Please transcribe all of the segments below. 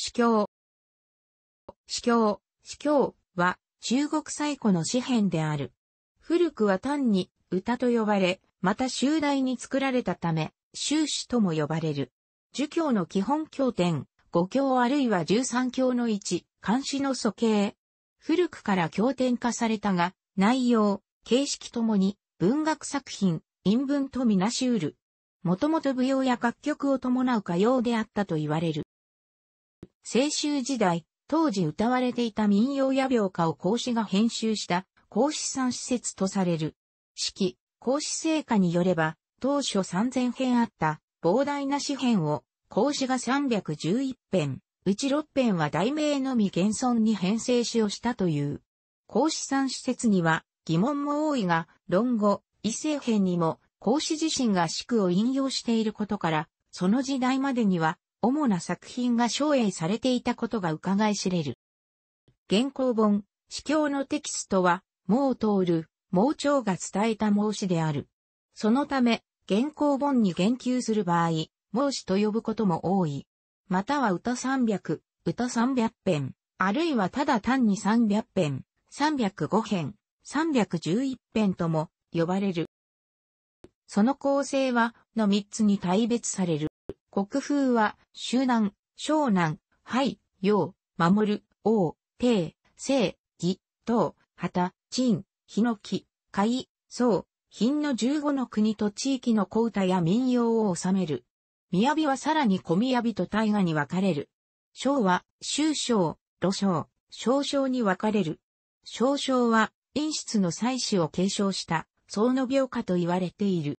司教。司教、司教は中国最古の詩編である。古くは単に歌と呼ばれ、また集大に作られたため、修士とも呼ばれる。儒教の基本経典、五教あるいは十三教の一、漢詩の素形。古くから経典化されたが、内容、形式ともに文学作品、韻文とみなしうる。もともと舞踊や楽曲を伴う歌謡であったと言われる。青州時代、当時歌われていた民謡や病歌を孔子が編集した孔子ん施設とされる。式、孔子聖歌によれば、当初3000編あった膨大な詩編を孔子が311編、うち6編は題名のみ現存に編成しをしたという。孔子ん施設には疑問も多いが、論語、異性編にも孔子自身が詩句を引用していることから、その時代までには主な作品が省営されていたことが伺い知れる。原稿本、司教のテキストは、もう通る、盲腸が伝えた孟子である。そのため、原稿本に言及する場合、孟子と呼ぶことも多い。または歌300、歌300編、あるいはただ単に300編、305編、311編とも呼ばれる。その構成は、の3つに大別される。国風は、周南、湘南、廃、陽、守る、王、帝、正、義、東、旗、陳、ヒノキ、海、宋、品の十五の国と地域の小唄や民謡を収める。宮雅はさらに小宮雅と大河に分かれる。章は、周章、路章、章章に分かれる。章章は、陰室の祭祀を継承した、宋の病家と言われている。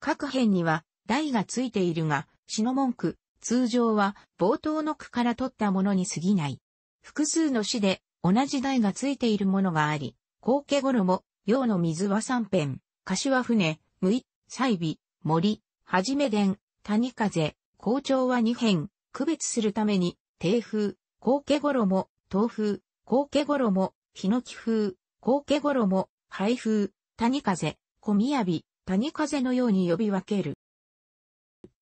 各編には、台がついているが、詩の文句、通常は冒頭の句から取ったものに過ぎない。複数の詩で同じ台がついているものがあり、後家衣、洋の水は三辺、柏船、無い、西尾、森、はじめ殿、谷風、校長は二辺、区別するために、低風、後家衣、東風、後家衣、ヒノキ風、後家衣、廃風、谷風、小宮雅、谷風のように呼び分ける。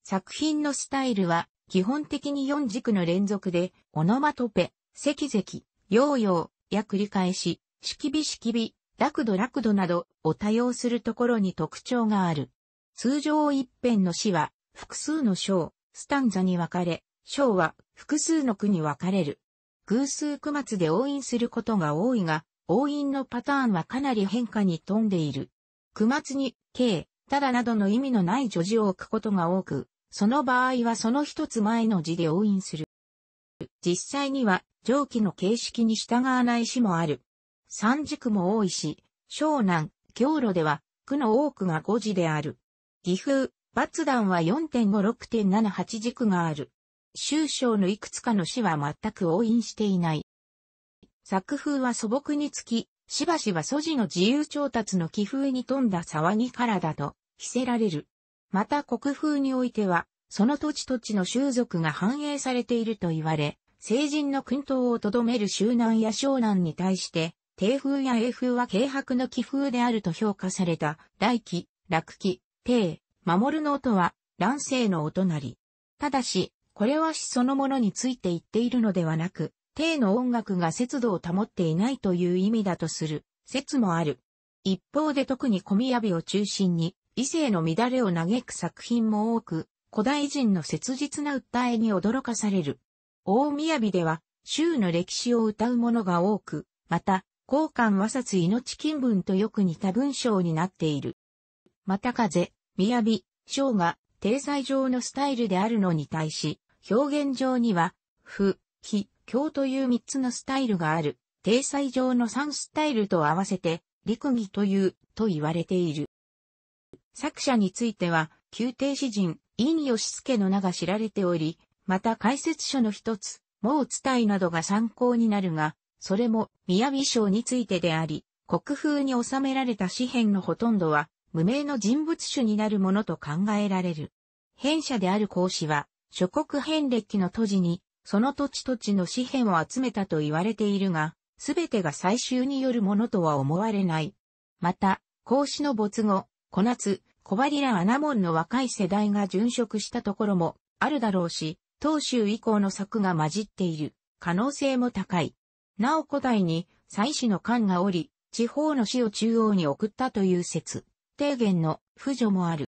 作品のスタイルは、基本的に4軸の連続で、オノマトペ、石石、ヨーヨーや繰り返し、式美式美、ラクドラクドなどを多用するところに特徴がある。通常一辺の詩は複数の章、スタンザに分かれ、章は複数の句に分かれる。偶数句末で応印することが多いが、応印のパターンはかなり変化に富んでいる。句末に、K、ただなどの意味のない助字を置くことが多く、その場合はその一つ前の字で押印する。実際には、上記の形式に従わない詩もある。三軸も多いし、湘南、京路では、句の多くが五字である。岐阜、抜段は4.56.78軸がある。終章のいくつかの詩は全く応印していない。作風は素朴につき、しばしば素地の自由調達の気風に富んだ騒ぎからだと、着せられる。また国風においては、その土地土地の習俗が反映されていると言われ、成人の訓導をとどめる周南や湘南に対して、低風や英風は軽薄の気風であると評価された、大気、楽気、低、守るの音は、乱世の音なり。ただし、これは死そのものについて言っているのではなく、帝の音楽が節度を保っていないという意味だとする説もある。一方で特に小宮部を中心に異性の乱れを嘆く作品も多く、古代人の切実な訴えに驚かされる。大宮部では、州の歴史を歌うものが多く、また、交換和札命金文とよく似た文章になっている。また風、宮雅、章が、定裁上のスタイルであるのに対し、表現上には、不、非、教という三つのスタイルがある、定裁上の三スタイルと合わせて、陸儀という、と言われている。作者については、宮廷詩人、陰義助の名が知られており、また解説書の一つ、もう伝いなどが参考になるが、それも、宮美賞についてであり、国風に収められた詩編のほとんどは、無名の人物種になるものと考えられる。編者である孔子は、諸国遍歴の都市に、その土地土地の紙幣を集めたと言われているが、すべてが採集によるものとは思われない。また、孔子の没後、小夏、小針ら穴門の若い世代が殉職したところもあるだろうし、当州以降の作が混じっている可能性も高い。なお古代に祭祀の官がおり、地方の死を中央に送ったという説、提言の扶助もある。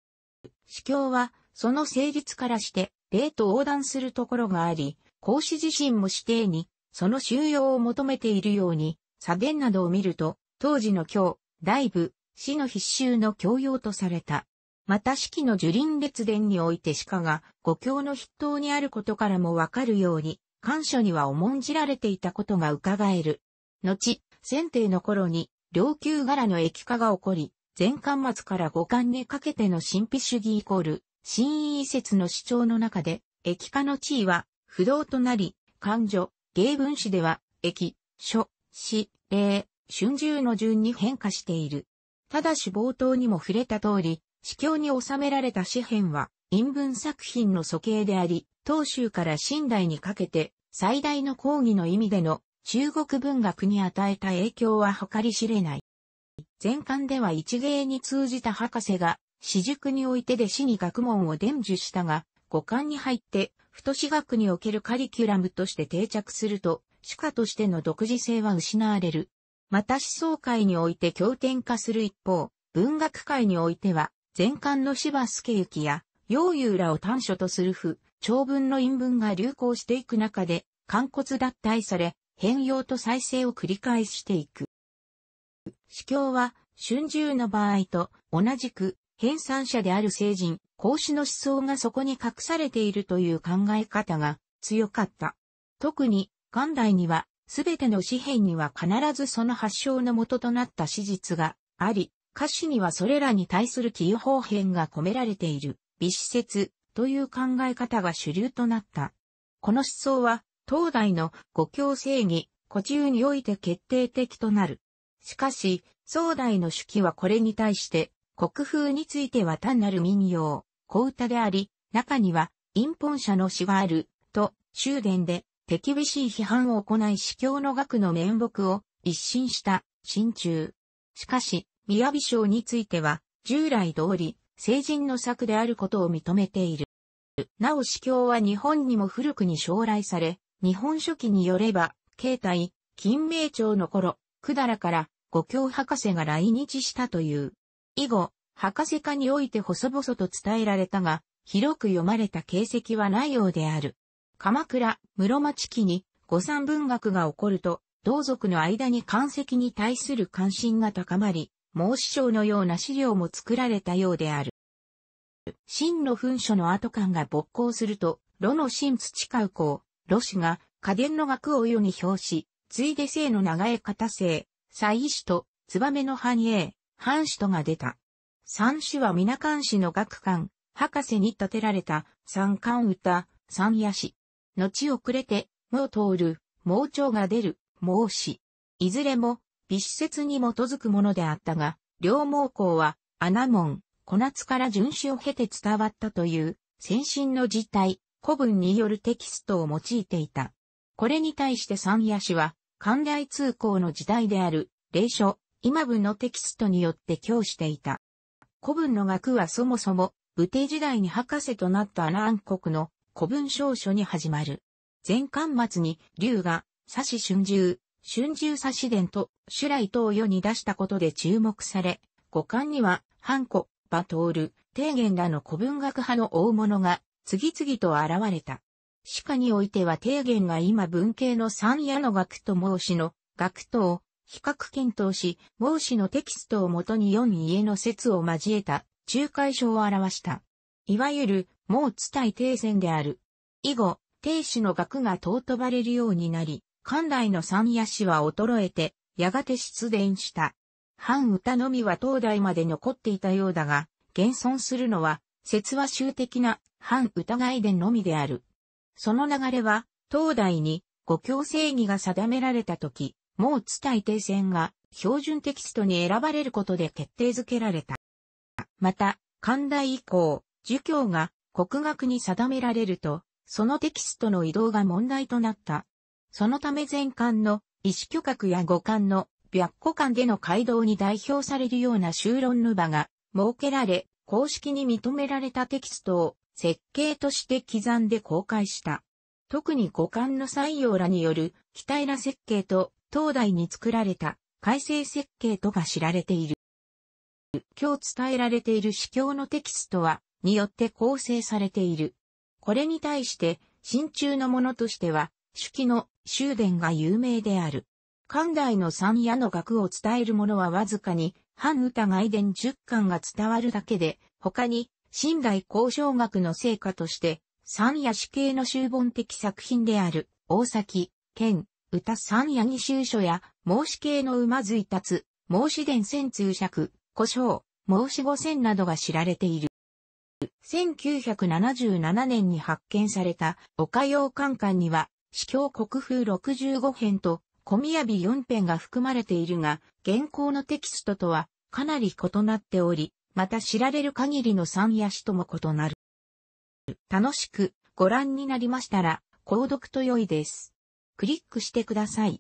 司教は、その成立からして、霊と横断するところがあり、孔子自身も指定に、その収容を求めているように、左伝などを見ると、当時の教、大部、死の必修の教養とされた。また四季の樹林列伝において鹿が五教の筆頭にあることからもわかるように、官書には重んじられていたことが伺える。後、選定の頃に、領宮柄の液化が起こり、前巻末から五巻にかけての神秘主義イコール、新意説の主張の中で、液化の地位は不動となり、漢女、芸文史では、駅、書、詩、礼、春秋の順に変化している。ただし冒頭にも触れた通り、司教に収められた詩編は、陰文作品の素形であり、東州から新代にかけて、最大の講義の意味での中国文学に与えた影響は計り知れない。前巻では一芸に通じた博士が、私塾においてで死に学問を伝授したが、五感に入って、太市学におけるカリキュラムとして定着すると、主科としての独自性は失われる。また思想界において経典化する一方、文学界においては、前漢の芝助行や、洋遊らを短所とする不、長文の陰文が流行していく中で、肝骨脱退され、変容と再生を繰り返していく。司教は、春秋の場合と同じく編纂者である聖人、孔子の思想がそこに隠されているという考え方が強かった。特に、元来には、すべての詩篇には必ずその発祥の元となった史実があり、歌詞にはそれらに対する起用方編が込められている、美施説という考え方が主流となった。この思想は、東大の五教正義、古中において決定的となる。しかし、宋代の主記はこれに対して、国風については単なる民謡、小歌であり、中には、陰本社の詩がある、と、終電で、手厳しい批判を行い司教の学の面目を一新した、新中。しかし、宮美賞については、従来通り、成人の作であることを認めている。なお司教は日本にも古くに将来され、日本書紀によれば、慶太、金明朝の頃、百済から、五教博士が来日したという。以後、博士課において細々と伝えられたが、広く読まれた形跡はないようである。鎌倉、室町期に、五三文学が起こると、同族の間に漢籍に対する関心が高まり、孟子章のような資料も作られたようである。秦の噴書の後漢が勃興すると、炉の秦土う公、炉氏が家伝の学を世に表し、ついで姓の長江方姓、医師と、燕の繁栄、藩主とが出た。三種は皆漢市の学官、博士に建てられた三冠歌、三夜市。後遅れて、もう通る、盲腸が出る、盲市。いずれも、微施設に基づくものであったが、両毛校は、穴門、小夏から巡視を経て伝わったという、先進の事態、古文によるテキストを用いていた。これに対して三夜市は、関大通行の時代である、霊書、今文のテキストによって教していた。古文の学はそもそも、武帝時代に博士となったアアン国の古文証書に始まる。前巻末に、龍が、し、春秋、春秋指伝と、修来等世に出したことで注目され、五巻には、ハン半古、馬ル、提言らの古文学派の大物が、次々と現れた。歯科においては提言が今文系の三夜の学と申しの、学徒比較検討し、孟子のテキストをもとに4家の説を交えた仲介書を表した。いわゆる、孟子対帝戦である。以後、帝子の学が尊ばれるようになり、関内の三屋氏は衰えて、やがて出伝した。半歌のみは東大まで残っていたようだが、現存するのは、説話集的な半歌外伝のみである。その流れは、東大に五教正義が定められた時、もう伝え定線が標準テキストに選ばれることで決定づけられた。また、寛大以降、儒教が国学に定められると、そのテキストの移動が問題となった。そのため前巻の意思巨閣や五巻の白虎巻での街道に代表されるような修論の場が設けられ、公式に認められたテキストを設計として刻んで公開した。特に五巻の採用らによる北平設計と東大に作られた改正設計とが知られている。今日伝えられている司教のテキストは、によって構成されている。これに対して、真鍮のものとしては、手記の終電が有名である。関代の三夜の額を伝えるものはわずかに、半歌外伝10巻が伝わるだけで、他に、新代交渉学の成果として、三夜死刑の終本的作品である、大崎、県、歌三夜二州書や、孟子系の馬髄達、孟子伝千通尺、故障、孟子五千などが知られている。1977年に発見された、岡洋館館には、司教国風65編と、小宮4編が含まれているが、現行のテキストとは、かなり異なっており、また知られる限りの三夜詩とも異なる。楽しくご覧になりましたら、購読と良いです。クリックしてください。